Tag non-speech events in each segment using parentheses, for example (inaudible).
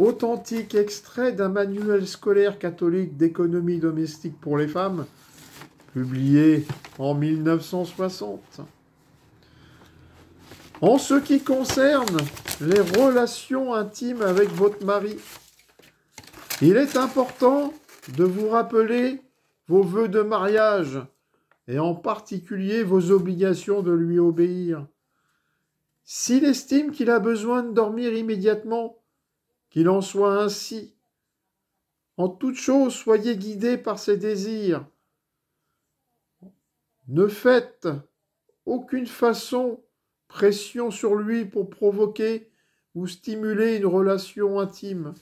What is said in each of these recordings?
Authentique extrait d'un manuel scolaire catholique d'économie domestique pour les femmes, publié en 1960. En ce qui concerne les relations intimes avec votre mari, il est important de vous rappeler vos voeux de mariage et en particulier vos obligations de lui obéir. S'il estime qu'il a besoin de dormir immédiatement, qu'il en soit ainsi. En toute chose, soyez guidés par ses désirs. Ne faites aucune façon pression sur lui pour provoquer ou stimuler une relation intime.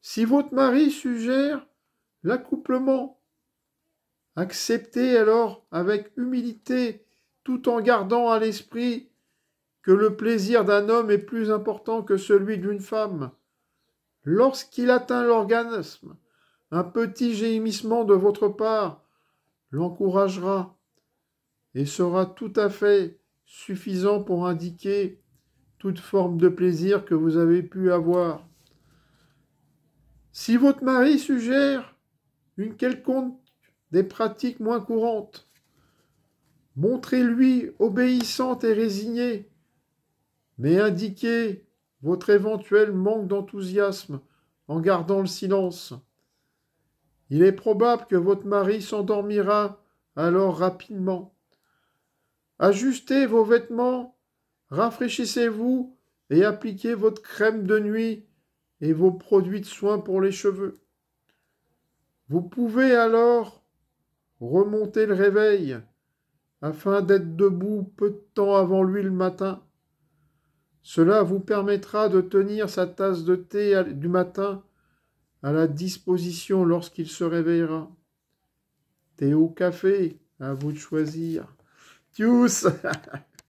Si votre mari suggère l'accouplement, acceptez alors avec humilité, tout en gardant à l'esprit que le plaisir d'un homme est plus important que celui d'une femme. Lorsqu'il atteint l'organisme, un petit gémissement de votre part l'encouragera et sera tout à fait suffisant pour indiquer toute forme de plaisir que vous avez pu avoir. Si votre mari suggère une quelconque des pratiques moins courantes, montrez-lui obéissante et résignée mais indiquez votre éventuel manque d'enthousiasme en gardant le silence. Il est probable que votre mari s'endormira alors rapidement. Ajustez vos vêtements, rafraîchissez-vous et appliquez votre crème de nuit et vos produits de soins pour les cheveux. Vous pouvez alors remonter le réveil afin d'être debout peu de temps avant lui le matin. Cela vous permettra de tenir sa tasse de thé du matin à la disposition lorsqu'il se réveillera. Thé ou café, à vous de choisir. Tchuss (laughs)